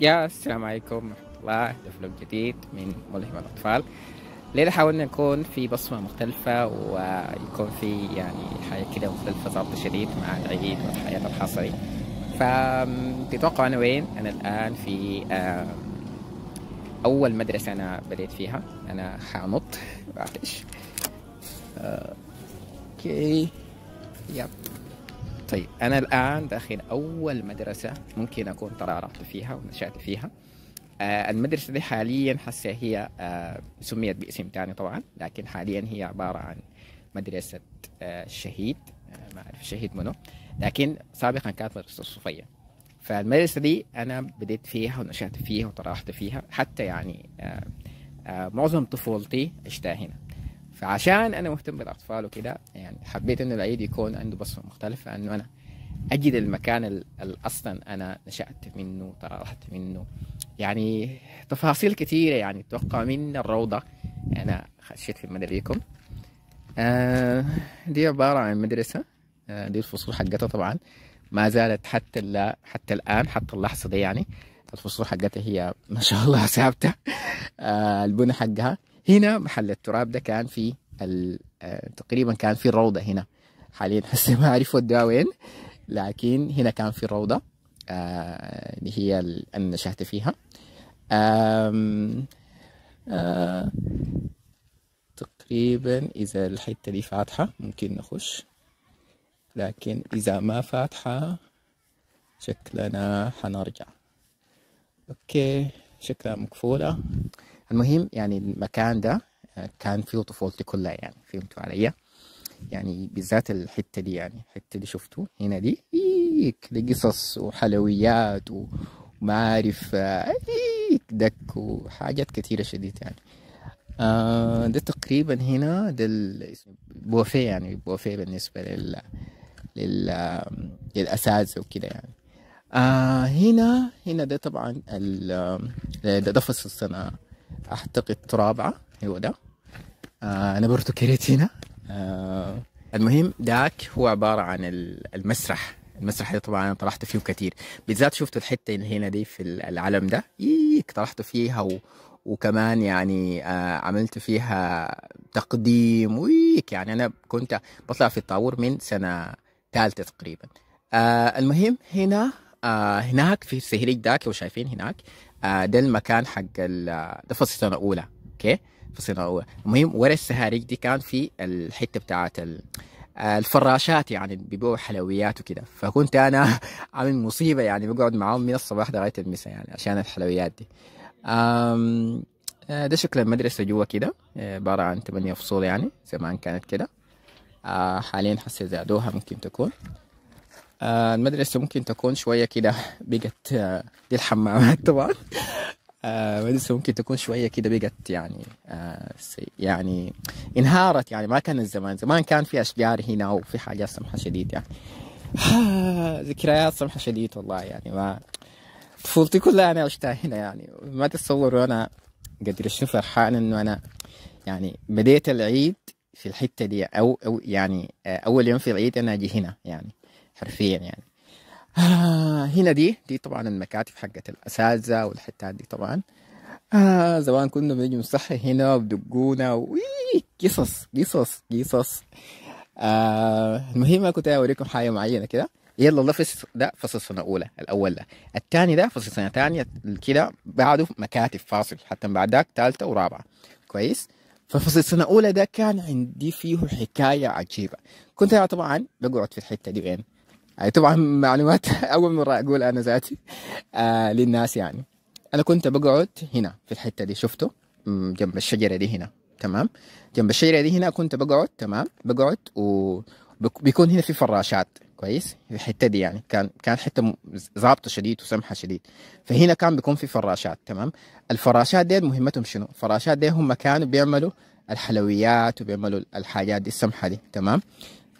يا السلام عليكم ورحمة الله ده فلوج جديد من ملهم الأطفال ليلة حاولنا نكون في بصمة مختلفة ويكون في يعني حاجة كده مختلفة ضبط شديد مع العيد والحياة الحصري فتتوقع أنا وين؟ أنا الآن في أول مدرسة أنا بديت فيها أنا حانط معلش أه، أوكي يب طيب أنا الآن داخل أول مدرسة ممكن أكون ترعرعت فيها ونشأت فيها آه المدرسة دي حاليا هسه هي آه سميت باسم تاني طبعا لكن حاليا هي عبارة عن مدرسة آه الشهيد آه، ما أعرف الشهيد منو لكن سابقا كانت مدرسة الصوفية فالمدرسة دي أنا بديت فيها ونشأت فيها وتراحت فيها حتى يعني آه، آه، معظم طفولتي عشتها هنا فعشان انا مهتم بالاطفال وكده يعني حبيت انه العيد يكون عنده بصمه مختلفه انه انا اجد المكان اللي اصلا انا نشات منه تراحت منه يعني تفاصيل كثيره يعني اتوقع من الروضه انا خشيت في مدريكم آه دي عباره عن مدرسه آه دي الفصول حقتها طبعا ما زالت حتى حتى الان حتى اللحظه دي يعني الفصول حقتها هي ما شاء الله ثابته آه البنى حقها هنا محل التراب ده كان في آه، تقريبا كان في الروضة هنا حاليا هسه ما أعرف ودوها وين لكن هنا كان في الروضة آه، اللي هي اللي نشأت فيها آم آه، تقريبا إذا الحتة دي فاتحة ممكن نخش لكن إذا ما فاتحة شكلنا حنرجع أوكي شكلها مقفولة المهم يعني المكان ده آه، كان فيه طفولتي كلها يعني فهمتوا عليا يعني بالذات الحتة دي يعني الحتة دي شفتوا هنا دي إيك دي قصص وحلويات ومعارف آه، إيك دك وحاجات كتيرة شديد يعني آه ده تقريبا هنا ده بوفيه يعني بوفيه بالنسبة لل لل للأساتذة وكده يعني آه هنا هنا ده طبعا ال... آه، ده, فصل الصناعه اعتقد رابعه هو ده آه نبرته هنا آه المهم داك هو عباره عن المسرح المسرح ده طبعا انا طرحت فيه كتير بالذات شفت الحته اللي هنا دي في العلم ده ييك طرحت فيها و... وكمان يعني آه عملت فيها تقديم ويك يعني انا كنت بطلع في الطابور من سنه ثالثه تقريبا آه المهم هنا آه هناك في ذاك داك شايفين هناك آه ده المكان حق آه، ده في السنه الاولى اوكي في السنه الاولى المهم ورا السهريج دي كان في الحته بتاعت ال... آه، الفراشات يعني بيبيعوا حلويات وكده فكنت انا عامل مصيبه يعني بقعد معاهم من الصباح لغايه المساء يعني عشان الحلويات دي آه، ده شكل المدرسه جوا كده عباره عن تمانية فصول يعني زمان كانت كده حاليا حسي زادوها ممكن تكون آه، المدرسة ممكن تكون شوية كده بقت آه، دي الحمامات طبعا آه، المدرسة ممكن تكون شوية كده بقت يعني يعني انهارت يعني ما كان الزمان زمان كان في أشجار هنا وفي حاجات سمحة شديد يعني ذكريات سمحة شديد والله يعني ما طفولتي كلها أنا عشتها هنا يعني ما تتصور أنا قدر شنو فرحان إنه أنا يعني بديت العيد في الحتة دي أو أو يعني أول يوم في العيد أنا أجي هنا يعني حرفيا يعني آه هنا دي دي طبعا المكاتب حقت الاساتذه والحتات دي طبعا آه زمان كنا بنجي نصحي هنا بدقونا قصص قصص قصص آه المهم انا كنت اوريكم حاجه معينه كده يلا ده فصل ده فصل سنه اولى الاول ده الثاني ده فصل سنه ثانيه كده بعده مكاتب فاصل حتى بعد ذاك ثالثه ورابعه كويس ففصل سنة أولى ده كان عندي فيه حكاية عجيبة كنت أنا طبعا بقعد في الحتة دي وين يعني طبعا معلومات اول مره اقول انا ذاتي آه للناس يعني انا كنت بقعد هنا في الحته دي شفته جنب الشجره دي هنا تمام جنب الشجره دي هنا كنت بقعد تمام بقعد وبيكون هنا في فراشات كويس الحته دي يعني كان كان حته ظابطه شديد وسمحه شديد فهنا كان بيكون في فراشات تمام الفراشات دي مهمتهم شنو الفراشات دي هم كانوا بيعملوا الحلويات وبيعملوا الحاجات دي السمحه دي تمام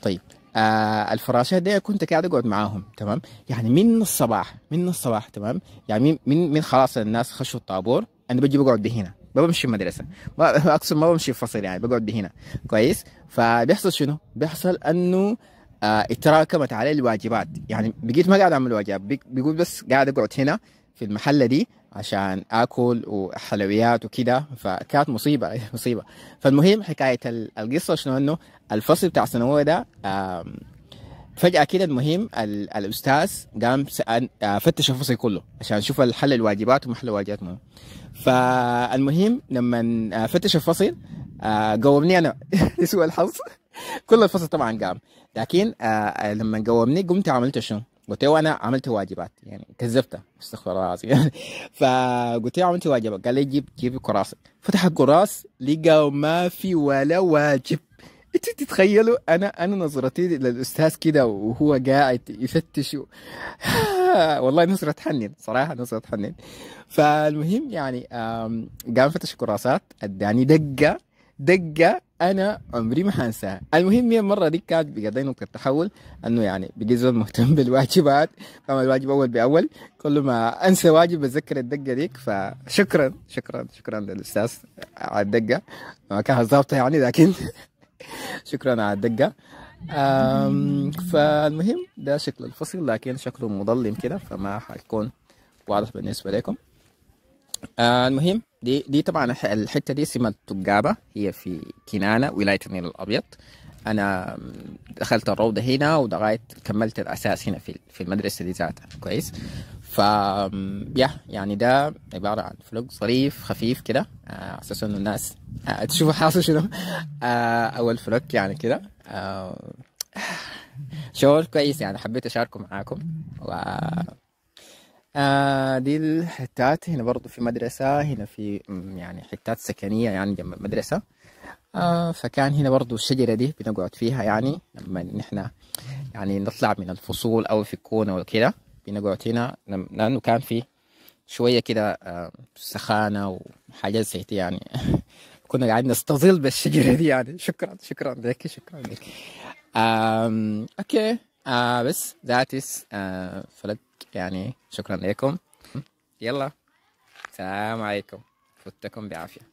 طيب آه الفراشة دي كنت قاعد اقعد معاهم تمام يعني من الصباح من الصباح تمام يعني من من خلاص الناس خشوا الطابور انا بجي بقعد هنا ما بمشي المدرسه ما اقصد ما بمشي الفصل يعني بقعد هنا كويس فبيحصل شنو بيحصل انه آه اتراكمت علي الواجبات يعني بقيت ما قاعد اعمل واجبات بيقول بس قاعد اقعد هنا في المحله دي عشان اكل وحلويات وكده فكانت مصيبه مصيبه فالمهم حكايه القصه شنو انه الفصل بتاع الثانويه ده فجاه كده المهم الاستاذ قام آه، فتش الفصل كله عشان يشوف حل الواجبات وما حل الواجبات مهم. فالمهم لما آه، فتش الفصل آه، قومني انا لسوء الحظ كل الفصل طبعا قام لكن لما قومني قمت عملت شنو قلت له انا عملت واجبات يعني كذبته استغفر الله العظيم يعني فقلت له عملت واجبات قال لي جيب جيب كراسه فتح الكراس لقى ما في ولا واجب انت تتخيلوا انا انا نظرتي للاستاذ كده وهو قاعد يفتش و... والله نظره تحنن صراحه نظره تحنن فالمهم يعني قام فتش كراسات اداني دقه دقه انا عمري ما حنساها المهم هي المره دي كانت بقضي نقطه تحول انه يعني بجزء مهتم بالواجبات فما الواجب اول باول كل ما انسى واجب بتذكر الدقه ديك فشكرا شكرا شكرا للاستاذ على الدقه ما كان ظابطه يعني لكن شكرا على الدقه فالمهم ده شكل الفصل لكن شكله مظلم كده فما حيكون واضح بالنسبه لكم آه، المهم دي دي طبعا الحته دي سمة تجابه هي في كنانه ولايه النيل الابيض انا دخلت الروضه هنا ولغايه كملت الاساس هنا في في المدرسه دي ذاتها كويس ف يا يعني ده عباره عن فلوج ظريف خفيف كده آه، على اساس انه الناس آه، تشوفوا حاصل شنو آه، اول فلوج يعني كده شغل كويس يعني حبيت اشاركه معاكم و آه، دي الحتات هنا برضو في مدرسة هنا في يعني حتات سكنية يعني جنب المدرسة آه فكان هنا برضو الشجرة دي بنقعد فيها يعني لما نحن يعني نطلع من الفصول أو في الكون أو كده بنقعد هنا لأنه كان في شوية كده آه سخانة وحاجات زي يعني كنا قاعدين نستظل بالشجرة دي يعني شكرا شكرا لك شكرا لك أوكي آه بس ذات اس آه فلك يعني شكرا لكم يلا سلام عليكم فتكم بعافيه